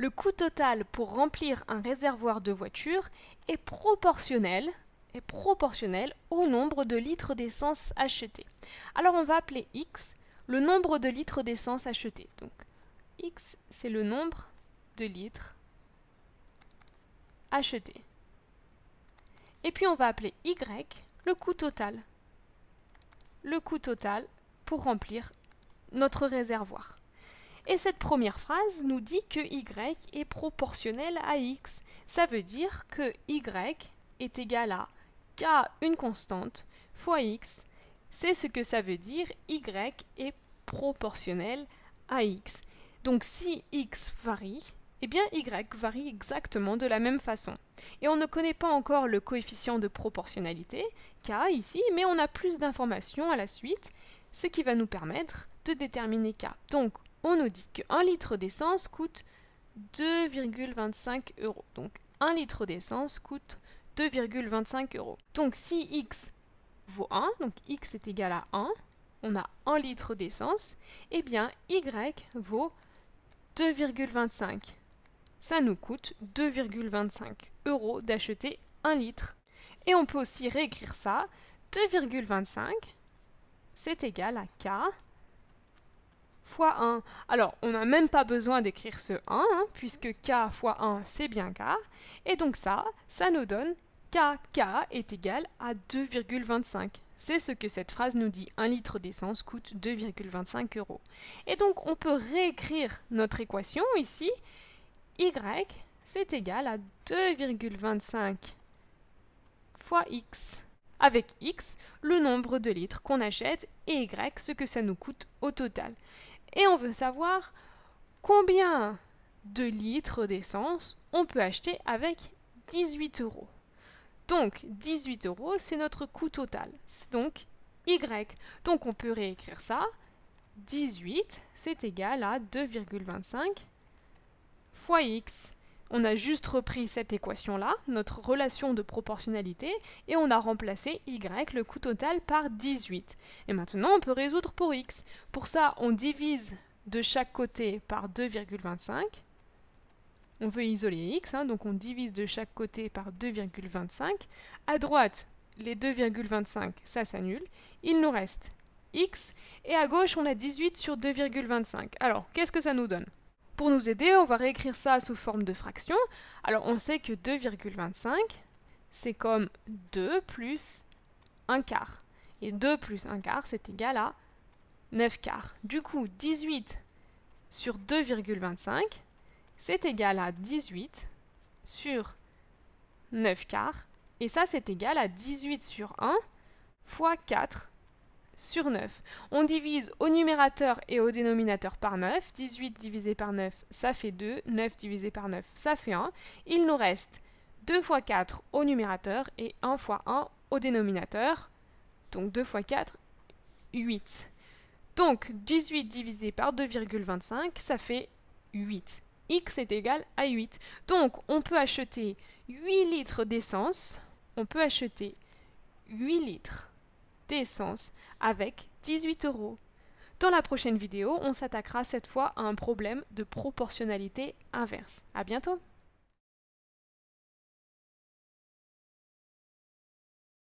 le coût total pour remplir un réservoir de voiture est proportionnel, est proportionnel au nombre de litres d'essence achetés. Alors on va appeler X le nombre de litres d'essence achetés. Donc X, c'est le nombre de litres achetés. Et puis on va appeler Y le coût total. Le coût total pour remplir notre réservoir. Et cette première phrase nous dit que y est proportionnel à x. Ça veut dire que y est égal à k, une constante, fois x. C'est ce que ça veut dire y est proportionnel à x. Donc si x varie, eh bien y varie exactement de la même façon. Et on ne connaît pas encore le coefficient de proportionnalité, k ici, mais on a plus d'informations à la suite, ce qui va nous permettre de déterminer k. Donc on nous dit qu'un litre d'essence coûte 2,25 euros. Donc un litre d'essence coûte 2,25 euros. Donc si x vaut 1, donc x est égal à 1, on a 1 litre d'essence, et eh bien y vaut 2,25. Ça nous coûte 2,25 euros d'acheter 1 litre. Et on peut aussi réécrire ça, 2,25, c'est égal à k fois 1. Alors, on n'a même pas besoin d'écrire ce 1, hein, puisque k fois 1, c'est bien k. Et donc ça, ça nous donne K. K est égal à 2,25. C'est ce que cette phrase nous dit. Un litre d'essence coûte 2,25 euros. Et donc, on peut réécrire notre équation ici. y, c'est égal à 2,25 fois x avec x le nombre de litres qu'on achète et y ce que ça nous coûte au total et on veut savoir combien de litres d'essence on peut acheter avec 18 euros. Donc 18 euros, c'est notre coût total. C'est donc Y. Donc on peut réécrire ça. 18, c'est égal à 2,25 fois X. On a juste repris cette équation-là, notre relation de proportionnalité, et on a remplacé y, le coût total, par 18. Et maintenant, on peut résoudre pour x. Pour ça, on divise de chaque côté par 2,25. On veut isoler x, hein, donc on divise de chaque côté par 2,25. À droite, les 2,25, ça s'annule. Il nous reste x, et à gauche, on a 18 sur 2,25. Alors, qu'est-ce que ça nous donne pour nous aider, on va réécrire ça sous forme de fraction. Alors on sait que 2,25, c'est comme 2 plus 1 quart. Et 2 plus 1 quart, c'est égal à 9 quarts. Du coup, 18 sur 2,25, c'est égal à 18 sur 9 quarts. Et ça, c'est égal à 18 sur 1 fois 4 sur 9. On divise au numérateur et au dénominateur par 9. 18 divisé par 9, ça fait 2. 9 divisé par 9, ça fait 1. Il nous reste 2 fois 4 au numérateur et 1 fois 1 au dénominateur. Donc 2 fois 4, 8. Donc 18 divisé par 2,25, ça fait 8. X est égal à 8. Donc on peut acheter 8 litres d'essence. On peut acheter 8 litres d'essence avec 18 euros. Dans la prochaine vidéo, on s'attaquera cette fois à un problème de proportionnalité inverse. À bientôt!